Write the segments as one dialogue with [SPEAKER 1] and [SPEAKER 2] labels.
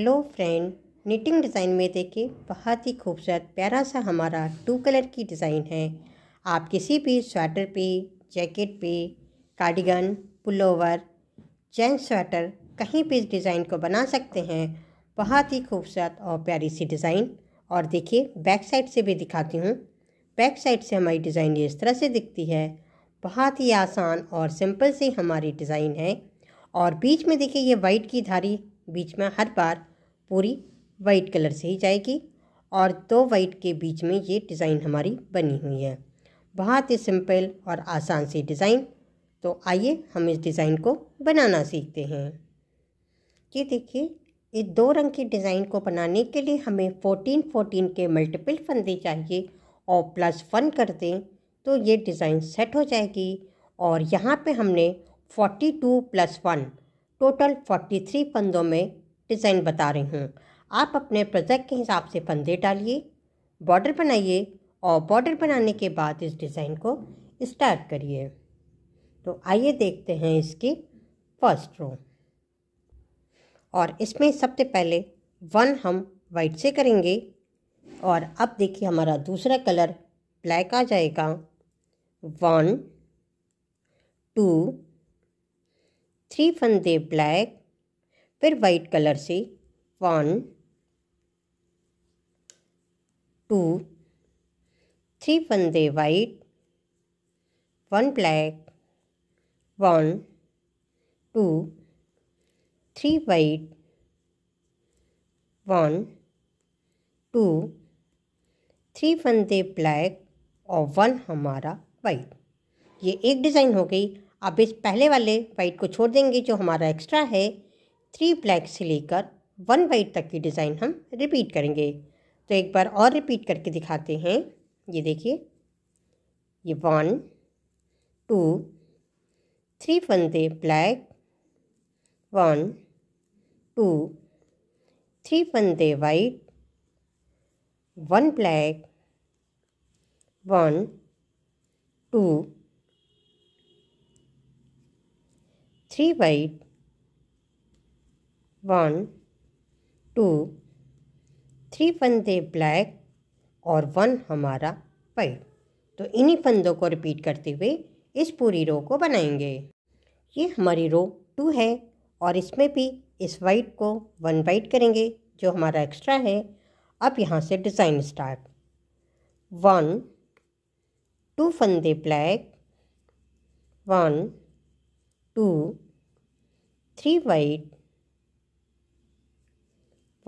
[SPEAKER 1] hello friend knitting design में देखिए बहुत ही खूबसूरत प्यारा सा हमारा टू कलर की डिज़ाइन है आप किसी भी स्वेटर पे जैकेट पे कार्डिगन पुलोवर जेंट्स स्वेटर कहीं पे इस डिज़ाइन को बना सकते हैं बहुत ही खूबसूरत और प्यारी सी डिज़ाइन और देखिए बैक साइड से भी दिखाती हूँ बैक साइड से हमारी डिज़ाइन इस तरह से दिखती है बहुत ही आसान और सिंपल सी हमारी डिज़ाइन है और बीच में देखिए ये वाइट की धारी बीच में हर बार पूरी वाइट कलर से ही जाएगी और दो वाइट के बीच में ये डिज़ाइन हमारी बनी हुई है बहुत ही सिंपल और आसान सी डिज़ाइन तो आइए हम इस डिज़ाइन को बनाना सीखते हैं ये देखिए इस दो रंग की डिज़ाइन को बनाने के लिए हमें फोर्टीन फोर्टीन के मल्टीपल फंदे चाहिए और प्लस वन कर दें तो ये डिज़ाइन सेट हो जाएगी और यहाँ पे हमने forty two plus one total forty three फंदों में डिज़ाइन बता रही हूँ आप अपने प्रोजेक्ट के हिसाब से फंदे डालिए बॉर्डर बनाइए और बॉर्डर बनाने के बाद इस डिज़ाइन को स्टार्ट करिए तो आइए देखते हैं इसकी फर्स्ट रो और इसमें सबसे पहले वन हम वाइट से करेंगे और अब देखिए हमारा दूसरा कलर ब्लैक आ जाएगा वन टू थ्री फंदे ब्लैक फिर वाइट कलर से वन टू थ्री फंदे white one black one two three white one two three फंदे ब्लैक और वन हमारा वाइट ये एक डिज़ाइन हो गई अब इस पहले वाले वाइट को छोड़ देंगे जो हमारा एक्स्ट्रा है थ्री ब्लैक से लेकर वन वाइट तक की डिज़ाइन हम रिपीट करेंगे तो एक बार और रिपीट करके दिखाते हैं ये देखिए ये वन टू थ्री फंदे ब्लैक वन टू थ्री फंदे white one black one two three white one two three फंदे ब्लैक और वन हमारा वाइट तो इन्हीं फंदों को रिपीट करते हुए इस पूरी रो को बनाएंगे ये हमारी रो टू है और इसमें भी इस वाइट को वन वाइट करेंगे जो हमारा एक्स्ट्रा है अब यहाँ से डिज़ाइन स्टार्ट वन टू फंदे black one two three white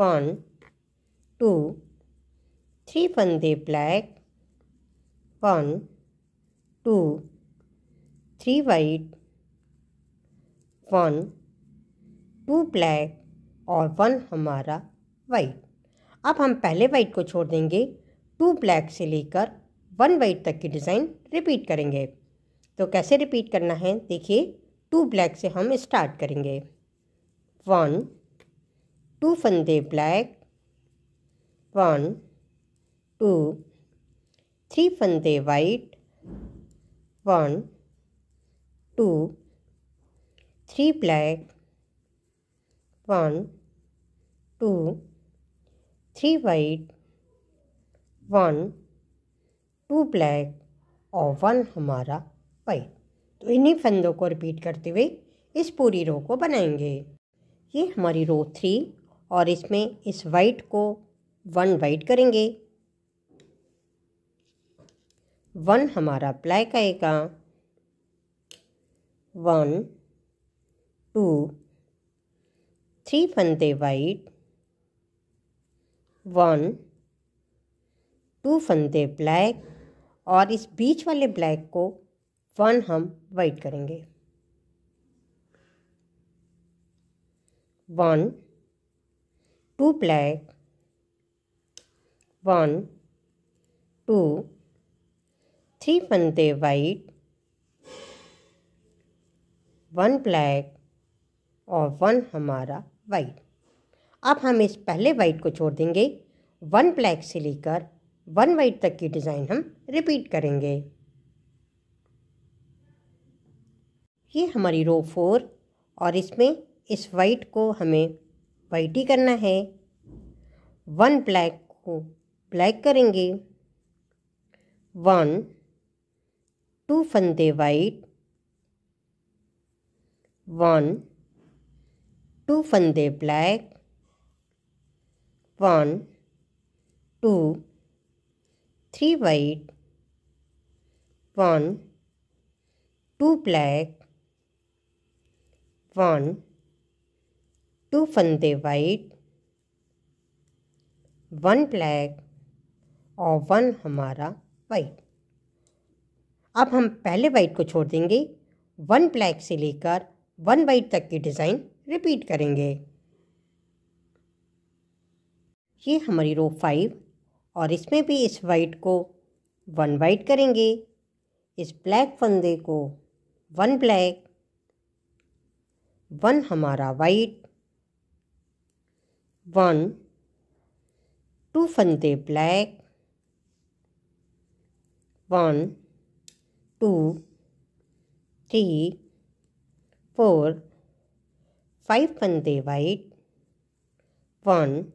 [SPEAKER 1] one two three फंदे black one two three white one two black और वन हमारा वाइट अब हम पहले वाइट को छोड़ देंगे टू ब्लैक से लेकर वन वाइट तक की डिज़ाइन रिपीट करेंगे तो कैसे रिपीट करना है देखिए टू ब्लैक से हम स्टार्ट करेंगे वन टू फंदे ब्लैक वन टू थ्री फंदे white one two three black one two three white one two black और वन हमारा वाइट तो इन्हीं फंदों को रिपीट करते हुए इस पूरी रो को बनाएंगे ये हमारी रो थ्री और इसमें इस वाइट को वन वाइट करेंगे वन हमारा ब्लैक आएगा वन टू थ्री फंदे वाइट वन टू फंदे ब्लैक और इस बीच वाले ब्लैक को वन हम वाइट करेंगे one two black one two three पंते वाइट वन ब्लैक और वन हमारा वाइट अब हम इस पहले वाइट को छोड़ देंगे वन ब्लैक से लेकर वन वाइट तक की डिज़ाइन हम रिपीट करेंगे ये हमारी रो फोर और इसमें इस वाइट को हमें वाइटी करना है वन ब्लैक को ब्लैक करेंगे वन टू फंदे वाइट वन टू फंदे black one two three white one two black one two फंदे वाइट वन ब्लैक और वन हमारा वाइट अब हम पहले वाइट को छोड़ देंगे वन ब्लैक से लेकर वन वाइट तक की डिज़ाइन रिपीट करेंगे ये हमारी रो फाइव और इसमें भी इस वाइट को वन वाइट करेंगे इस ब्लैक फंदे को वन ब्लैक वन हमारा white one, two Fante black, one, two, three, four, five Fante white, one,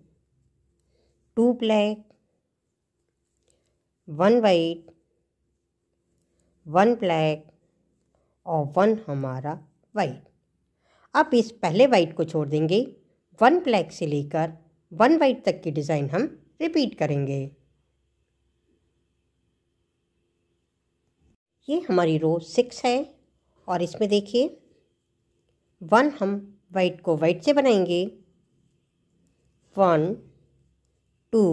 [SPEAKER 1] two black, one white, one black और वन हमारा वाइट अब इस पहले वाइट को छोड़ देंगे वन ब्लैक से लेकर वन वाइट तक की डिज़ाइन हम रिपीट करेंगे ये हमारी रो सिक्स है और इसमें देखिए वन हम वाइट को वाइट से बनाएंगे वन टू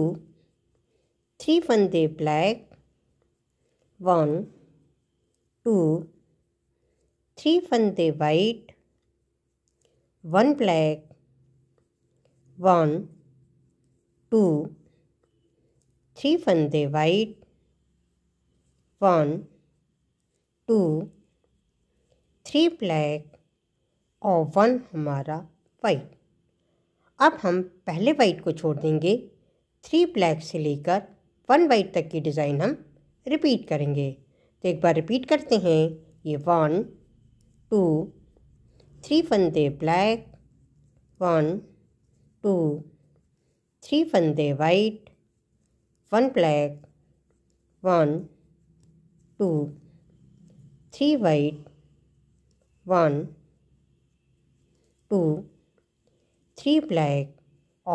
[SPEAKER 1] थ्री वन दे black one two three one दे white one black one two three फंदे white one two three black और वन हमारा वाइट अब हम पहले वाइट को छोड़ देंगे थ्री ब्लैक से लेकर वन वाइट तक की डिज़ाइन हम रिपीट करेंगे तो एक बार रिपीट करते हैं ये वन टू थ्री फंदे ब्लैक वन टू थ्री फंदे white one black one two three white one two three black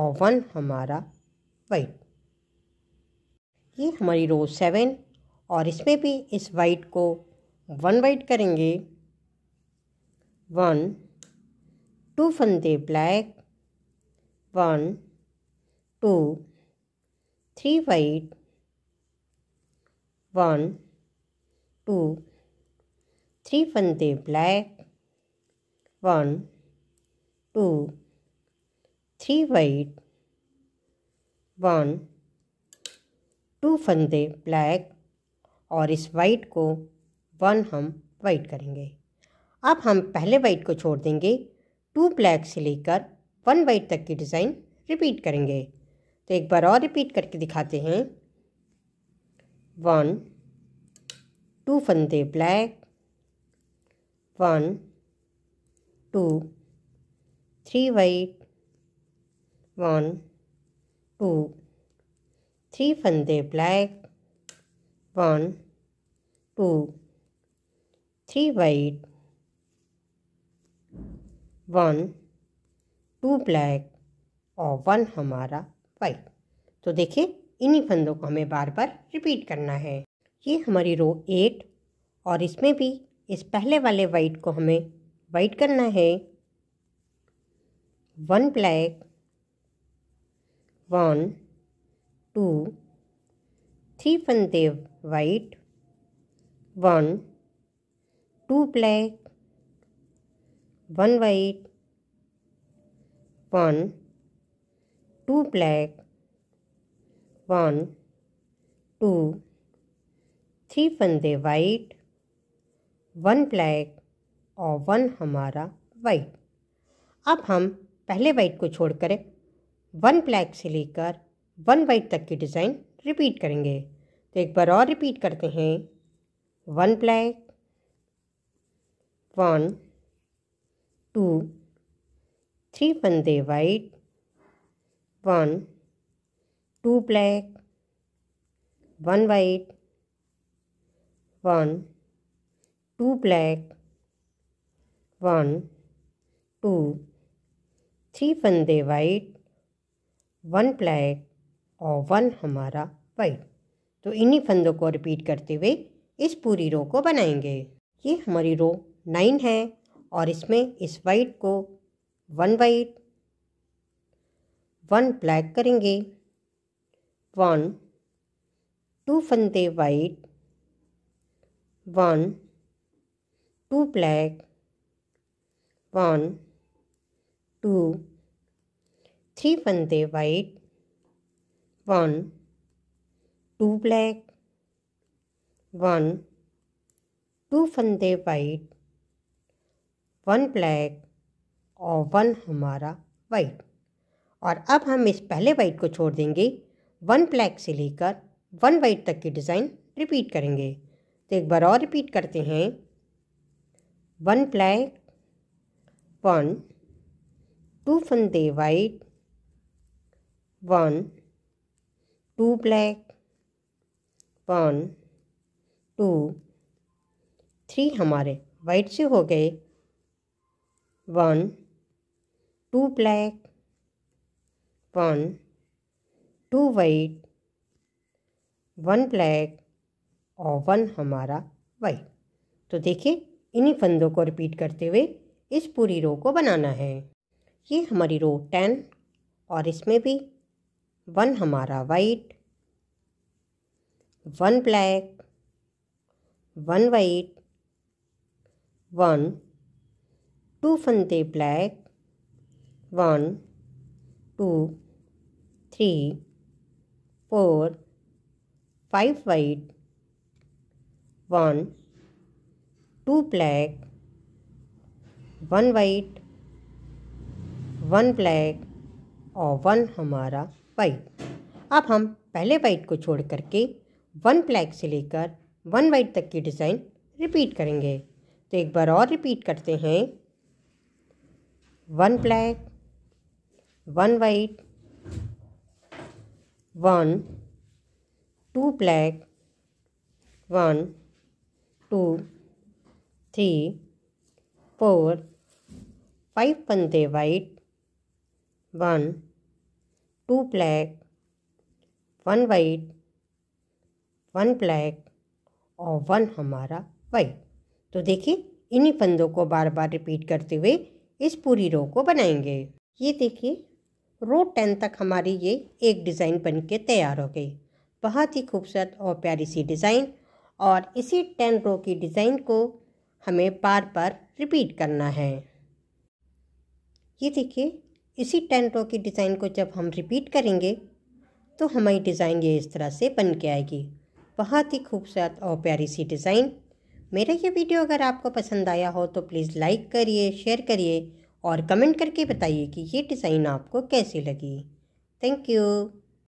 [SPEAKER 1] और वन हमारा वाइट ये हमारी रो सेवन और इसमें भी इस वाइट को वन वाइट करेंगे वन टू फंदे black one two three white one two three फंदे black one two three white one two फंदे ब्लैक और इस वाइट को वन हम वाइट करेंगे अब हम पहले वाइट को छोड़ देंगे टू ब्लैक से लेकर वन बाइट तक की डिज़ाइन रिपीट करेंगे तो एक बार और रिपीट करके दिखाते हैं वन टू फंदे black one two three white one two three फंदे black one two three white one two black और वन हमारा वाइट तो देखिए इन्हीं फंदों को हमें बार बार रिपीट करना है ये हमारी रो एट और इसमें भी इस पहले वाले वाइट को हमें वाइट करना है one black one two three फंदे white one two black one white one two black one two three फंदे वाइट वन ब्लैक और वन हमारा वाइट अब हम पहले वाइट को छोड़ वन ब्लैक से लेकर वन वाइट तक की डिज़ाइन रिपीट करेंगे तो एक बार और रिपीट करते हैं one black one two three फंदे white one two black one white one two black one two three फंदे वाइट वन ब्लैक और वन हमारा वाइट तो इन्हीं फंदों को रिपीट करते हुए इस पूरी रो को बनाएंगे ये हमारी रो नाइन है और इसमें इस वाइट को वन वाइट वन ब्लैक करेंगे वन टू फंदे white one two black one two three फंदे white one two black one two फंदे वाइट वन ब्लैक वन हमारा वाइट और अब हम इस पहले वाइट को छोड़ देंगे वन ब्लैक से लेकर वन वाइट तक की डिज़ाइन रिपीट करेंगे तो एक बार और रिपीट करते हैं वन ब्लैक वन टू फंदे white one two black one two three हमारे वाइट से हो गए one two black one two white one black और वन हमारा वाइट तो देखिए इन्हीं फंदों को रिपीट करते हुए इस पूरी रो को बनाना है ये हमारी रो टेन और इसमें भी वन हमारा white one black one white one two फंदे black one two three four five white one two black one white one black और वन हमारा वाइट अब हम पहले वाइट को छोड़ करके वन ब्लैक से लेकर वन वाइट तक की डिज़ाइन रिपीट करेंगे तो एक बार और रिपीट करते हैं one black one white one two black one two three four five पंदे white one two black one white one black और वन हमारा वाइट तो देखिए इन्हीं पंदों को बार बार रिपीट करते हुए इस पूरी रो को बनाएंगे ये देखिए रो टेन तक हमारी ये एक डिज़ाइन बन के तैयार हो गई बहुत ही खूबसूरत और प्यारी सी डिज़ाइन और इसी टेन रो की डिज़ाइन को हमें बार बार रिपीट करना है ये देखिए इसी टेन रो की डिज़ाइन को जब हम रिपीट करेंगे तो हमारी डिज़ाइन ये इस तरह से बन के आएगी बहुत ही खूबसूरत और प्यारी सी डिज़ाइन मेरा ये वीडियो अगर आपको पसंद आया हो तो प्लीज़ लाइक करिए शेयर करिए और कमेंट करके बताइए कि ये डिज़ाइन आपको कैसी लगी थैंक यू